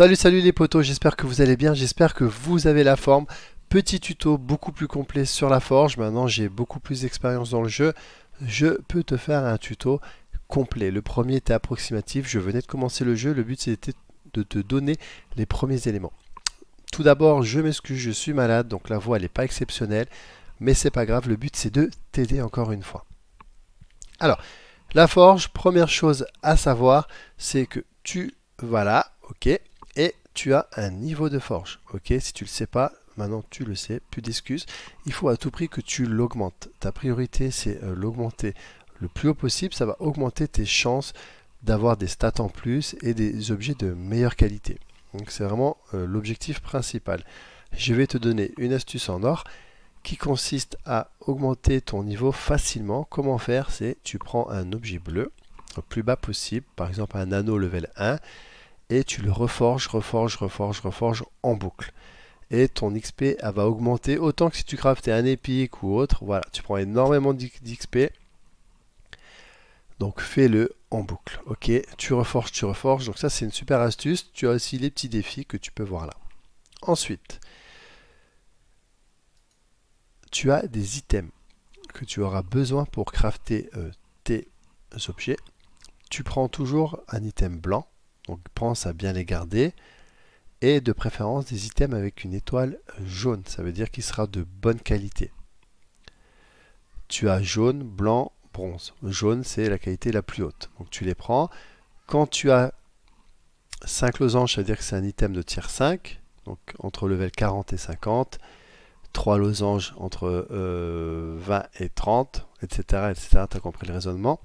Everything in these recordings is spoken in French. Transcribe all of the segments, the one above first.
Salut salut les potos, j'espère que vous allez bien, j'espère que vous avez la forme. Petit tuto beaucoup plus complet sur la forge, maintenant j'ai beaucoup plus d'expérience dans le jeu. Je peux te faire un tuto complet. Le premier était approximatif, je venais de commencer le jeu, le but c'était de te donner les premiers éléments. Tout d'abord, je m'excuse, je suis malade, donc la voix elle n'est pas exceptionnelle, mais c'est pas grave, le but c'est de t'aider encore une fois. Alors, la forge, première chose à savoir, c'est que tu, voilà, ok, tu as un niveau de forge. Ok, si tu le sais pas, maintenant tu le sais, plus d'excuses. Il faut à tout prix que tu l'augmentes. Ta priorité, c'est euh, l'augmenter le plus haut possible. Ça va augmenter tes chances d'avoir des stats en plus et des objets de meilleure qualité. Donc c'est vraiment euh, l'objectif principal. Je vais te donner une astuce en or qui consiste à augmenter ton niveau facilement. Comment faire C'est tu prends un objet bleu le plus bas possible, par exemple un anneau level 1, et tu le reforges, reforges, reforges, reforges en boucle. Et ton XP va augmenter autant que si tu craftais un épique ou autre. Voilà, tu prends énormément d'XP. Donc fais-le en boucle. Ok, tu reforges, tu reforges. Donc ça c'est une super astuce. Tu as aussi les petits défis que tu peux voir là. Ensuite, tu as des items que tu auras besoin pour crafter euh, tes objets. Tu prends toujours un item blanc donc pense à bien les garder. Et de préférence des items avec une étoile jaune. Ça veut dire qu'il sera de bonne qualité. Tu as jaune, blanc, bronze. Jaune, c'est la qualité la plus haute. Donc tu les prends. Quand tu as 5 losanges, ça veut dire que c'est un item de tier 5. Donc entre level 40 et 50. 3 losanges entre 20 euh, et 30, etc. etc. Tu as compris le raisonnement.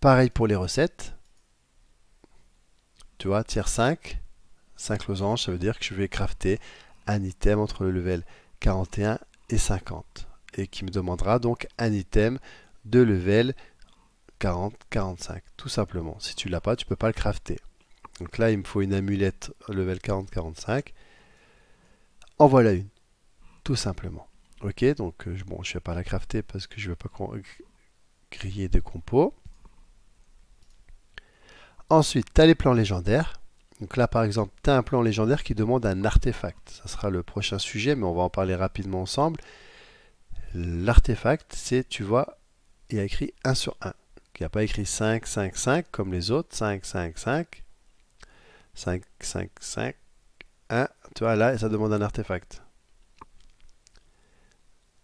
Pareil pour les recettes. Tu vois, tiers 5, 5 losanges, ça veut dire que je vais crafter un item entre le level 41 et 50. Et qui me demandera donc un item de level 40, 45. Tout simplement. Si tu ne l'as pas, tu ne peux pas le crafter. Donc là, il me faut une amulette level 40, 45. En voilà une. Tout simplement. Ok, donc euh, bon, je vais pas la crafter parce que je ne vais pas griller des compos. Ensuite, tu as les plans légendaires. Donc là, par exemple, tu as un plan légendaire qui demande un artefact. Ça sera le prochain sujet, mais on va en parler rapidement ensemble. L'artefact, c'est, tu vois, il y a écrit 1 sur 1. Il n'y a pas écrit 5, 5, 5 comme les autres. 5, 5, 5. 5, 5, 5. 1. Tu vois, là, ça demande un artefact.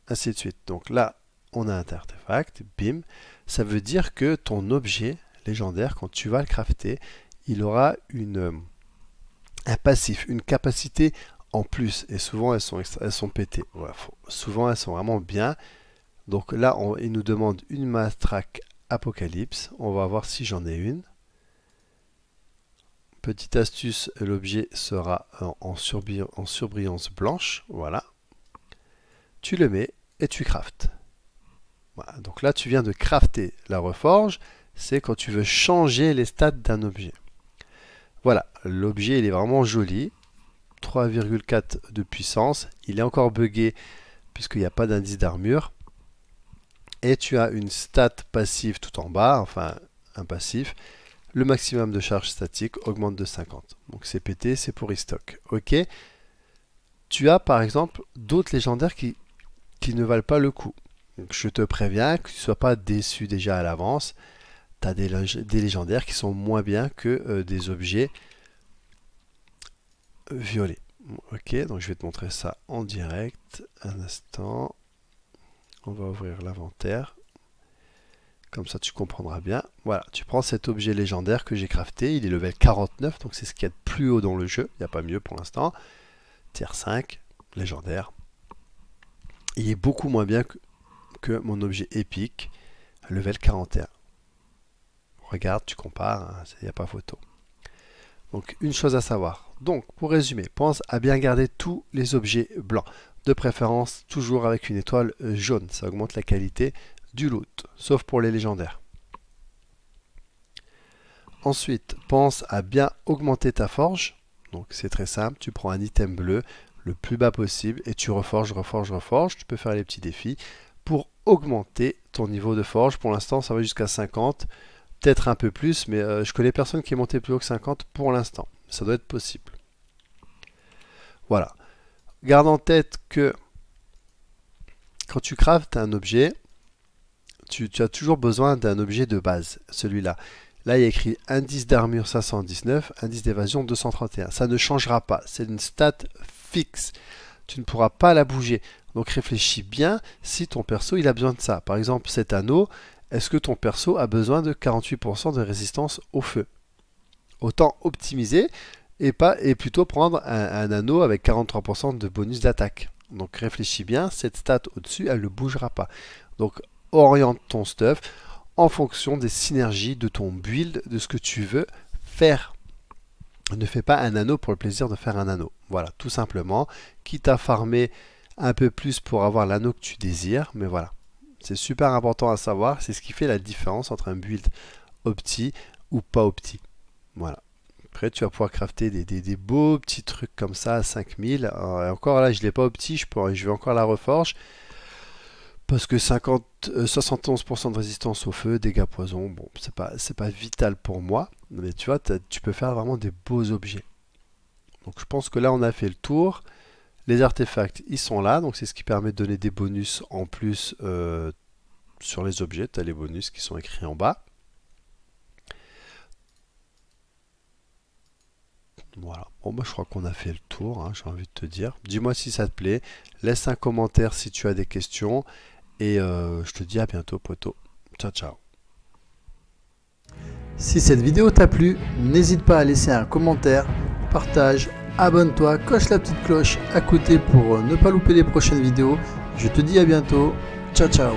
Ainsi de suite. Donc là, on a un artefact. Bim. Ça veut dire que ton objet légendaire, quand tu vas le crafter, il aura une, euh, un passif, une capacité en plus. Et souvent, elles sont, elles sont pétées. souvent, elles sont vraiment bien. Donc là, on, il nous demande une matraque apocalypse. On va voir si j'en ai une. Petite astuce, l'objet sera en, en surbrillance blanche. Voilà. Tu le mets et tu craftes. Voilà, donc là, tu viens de crafter la reforge c'est quand tu veux changer les stats d'un objet. Voilà, l'objet il est vraiment joli, 3,4 de puissance, il est encore buggé puisqu'il n'y a pas d'indice d'armure, et tu as une stat passive tout en bas, enfin un passif, le maximum de charge statique augmente de 50. Donc c'est pété, c'est pour restock. Ok. Tu as par exemple d'autres légendaires qui, qui ne valent pas le coup. Donc je te préviens que tu ne sois pas déçu déjà à l'avance t'as des, légendaires qui sont moins bien que euh, des objets euh, violets. Ok, donc je vais te montrer ça en direct. Un instant. On va ouvrir l'inventaire. Comme ça, tu comprendras bien. Voilà, tu prends cet objet légendaire que j'ai crafté. Il est level 49, donc c'est ce qu'il y a de plus haut dans le jeu. Il n'y a pas mieux pour l'instant. Tier 5, légendaire. Il est beaucoup moins bien que, que mon objet épique, level 41. Regarde, tu compares, il hein, n'y a pas photo. Donc une chose à savoir. Donc pour résumer, pense à bien garder tous les objets blancs, de préférence toujours avec une étoile euh, jaune, ça augmente la qualité du loot, sauf pour les légendaires. Ensuite, pense à bien augmenter ta forge. Donc c'est très simple, tu prends un item bleu le plus bas possible et tu reforges, reforges, reforges. Tu peux faire les petits défis pour augmenter ton niveau de forge. Pour l'instant, ça va jusqu'à 50 peut-être un peu plus, mais euh, je connais personne qui est monté plus haut que 50 pour l'instant. Ça doit être possible. Voilà. Garde en tête que quand tu craftes un objet, tu, as toujours besoin d'un objet de base, celui-là. Là, il y a écrit indice d'armure 519, indice d'évasion 231. Ça ne changera pas. C'est une stat fixe. Tu ne pourras pas la bouger. Donc réfléchis bien si ton perso il a besoin de ça. Par exemple, cet anneau, est-ce que ton perso a besoin de 48% de résistance au feu Autant optimiser et, pas, et plutôt prendre un, anneau avec 43% de bonus d'attaque. Donc réfléchis bien, cette stat au-dessus, elle ne bougera pas. Donc oriente ton stuff en fonction des synergies de ton build, de ce que tu veux faire. Ne fais pas un anneau pour le plaisir de faire un anneau. Voilà, tout simplement. Quitte à farmer un peu plus pour avoir l'anneau que tu désires, mais voilà. C'est super important à savoir, c'est ce qui fait la différence entre un build opti ou pas opti. Voilà. Après, tu vas pouvoir crafter des, beaux petits trucs comme ça à 5000. encore là, je ne l'ai pas opti, je, vais encore la reforge. Parce que 50, 71% euh, de résistance au feu, dégâts poison, bon, c'est pas, pas vital pour moi. Mais tu vois, tu peux faire vraiment des beaux objets. Donc je pense que là, on a fait le tour. Les artefacts, ils sont là, donc c'est ce qui permet de donner des bonus en plus euh, sur les objets. Tu as les bonus qui sont écrits en bas. Voilà, bon bah je crois qu'on a fait le tour, hein, j'ai envie de te dire. Dis-moi si ça te plaît, laisse un commentaire si tu as des questions, et euh, je te dis à bientôt poteau. Ciao ciao Si cette vidéo t'a plu, n'hésite pas à laisser un commentaire, partage abonne-toi, coche la petite cloche à côté pour euh, ne pas louper les prochaines vidéos. Je te dis à bientôt. Ciao ciao